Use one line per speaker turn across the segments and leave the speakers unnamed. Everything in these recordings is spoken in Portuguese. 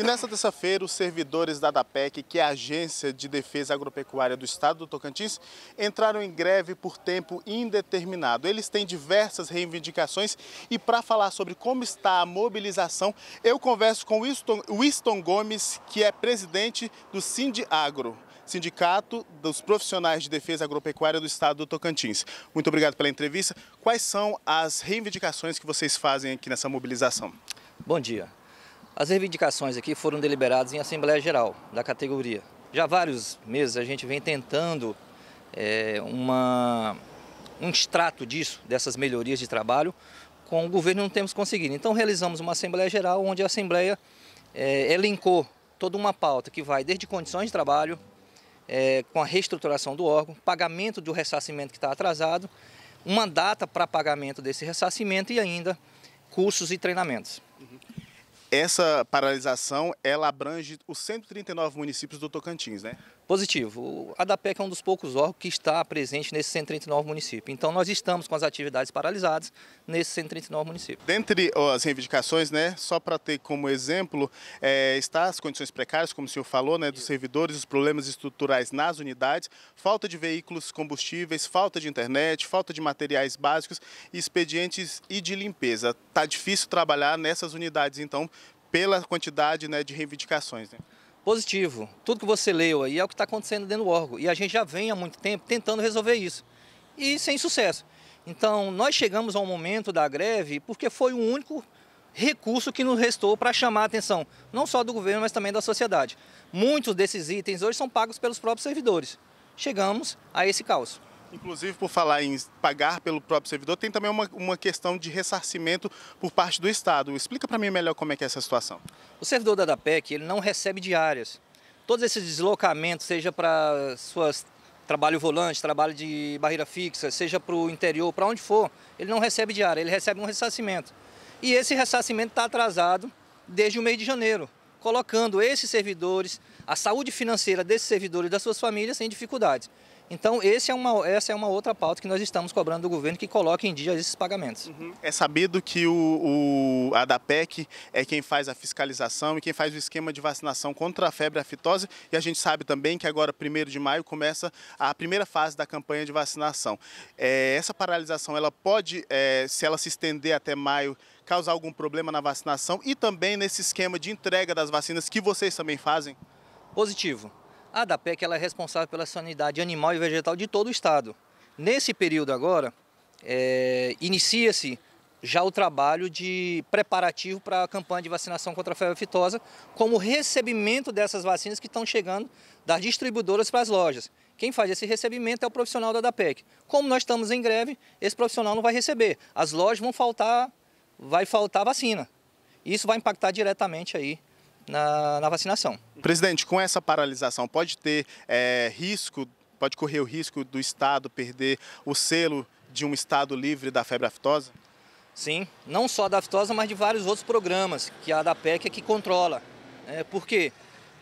E nesta terça-feira, os servidores da DAPEC, que é a Agência de Defesa Agropecuária do Estado do Tocantins, entraram em greve por tempo indeterminado. Eles têm diversas reivindicações e para falar sobre como está a mobilização, eu converso com Winston, Winston Gomes, que é presidente do Sindagro, Sindicato dos Profissionais de Defesa Agropecuária do Estado do Tocantins. Muito obrigado pela entrevista. Quais são as
reivindicações que vocês fazem aqui nessa mobilização? Bom dia. As reivindicações aqui foram deliberadas em Assembleia Geral da categoria. Já há vários meses a gente vem tentando é, uma, um extrato disso, dessas melhorias de trabalho, com o governo não temos conseguido. Então realizamos uma Assembleia Geral onde a Assembleia é, elencou toda uma pauta que vai desde condições de trabalho, é, com a reestruturação do órgão, pagamento do ressarcimento que está atrasado, uma data para pagamento desse ressarcimento e ainda cursos e treinamentos. Uhum.
Essa paralisação,
ela abrange os 139 municípios do Tocantins, né? positivo. A DAPEC é um dos poucos órgãos que está presente nesses 139 municípios. Então, nós estamos com as atividades paralisadas nesses 139 municípios.
Dentre as reivindicações, né, só para ter como exemplo, é, está as condições precárias, como o senhor falou, né, dos servidores, os problemas estruturais nas unidades, falta de veículos combustíveis, falta de internet, falta de materiais básicos, expedientes e de limpeza. Está difícil trabalhar nessas unidades, então, pela quantidade né,
de reivindicações. Né? positivo. Tudo que você leu aí é o que está acontecendo dentro do órgão. E a gente já vem há muito tempo tentando resolver isso. E sem sucesso. Então, nós chegamos ao momento da greve porque foi o único recurso que nos restou para chamar a atenção, não só do governo, mas também da sociedade. Muitos desses itens hoje são pagos pelos próprios servidores. Chegamos a esse caos. Inclusive, por falar em pagar pelo próprio servidor, tem também uma, uma questão de ressarcimento por parte do Estado. Explica para mim melhor como é que é essa situação. O servidor da DAPEC ele não recebe diárias. Todos esses deslocamentos, seja para suas trabalho volante, trabalho de barreira fixa, seja para o interior, para onde for, ele não recebe diária, ele recebe um ressarcimento. E esse ressarcimento está atrasado desde o mês de janeiro, colocando esses servidores a saúde financeira desses servidores e das suas famílias sem dificuldades. Então, é uma, essa é uma outra pauta que nós estamos cobrando do governo que coloque em dia esses pagamentos. Uhum.
É sabido que o, o, a DAPEC é quem faz a fiscalização e quem faz o esquema de vacinação contra a febre aftosa e a gente sabe também que agora, 1 de maio, começa a primeira fase da campanha de vacinação. É, essa paralisação, ela pode, é, se ela se estender até maio, causar algum problema na vacinação e também nesse esquema de entrega das
vacinas que vocês também fazem? positivo. A DAPEC ela é responsável pela sanidade animal e vegetal de todo o estado. Nesse período agora, é, inicia-se já o trabalho de preparativo para a campanha de vacinação contra a febre aftosa, como recebimento dessas vacinas que estão chegando das distribuidoras para as lojas. Quem faz esse recebimento é o profissional da DAPEC. Como nós estamos em greve, esse profissional não vai receber. As lojas vão faltar, vai faltar vacina. Isso vai impactar diretamente aí na, na vacinação.
Presidente, com essa paralisação, pode ter é, risco, pode correr o risco do Estado perder o selo de um Estado livre da febre aftosa?
Sim, não só da aftosa, mas de vários outros programas que a da PEC é que controla. É, por quê?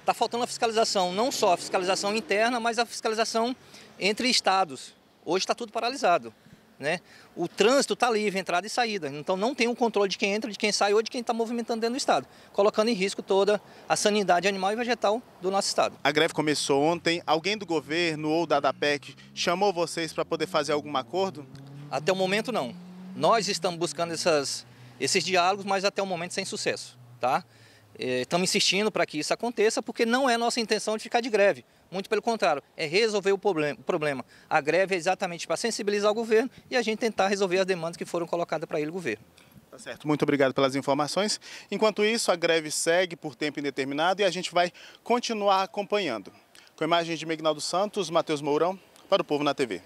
Está faltando a fiscalização, não só a fiscalização interna, mas a fiscalização entre estados. Hoje está tudo paralisado. Né? O trânsito está livre, entrada e saída. Então não tem um controle de quem entra, de quem sai ou de quem está movimentando dentro do estado, colocando em risco toda a sanidade animal e vegetal do nosso estado.
A greve começou ontem. Alguém do governo ou da
ADAPEC chamou vocês para poder fazer algum acordo? Até o momento não. Nós estamos buscando essas, esses diálogos, mas até o momento sem sucesso. Tá? Estamos eh, insistindo para que isso aconteça, porque não é nossa intenção de ficar de greve. Muito pelo contrário, é resolver o problema. A greve é exatamente para sensibilizar o governo e a gente tentar resolver as demandas que foram colocadas para ele, o governo. Tá certo, muito
obrigado pelas informações.
Enquanto isso, a greve segue por tempo
indeterminado e a gente vai continuar acompanhando. Com imagens de Mignaldo Santos, Matheus Mourão, para o Povo na TV.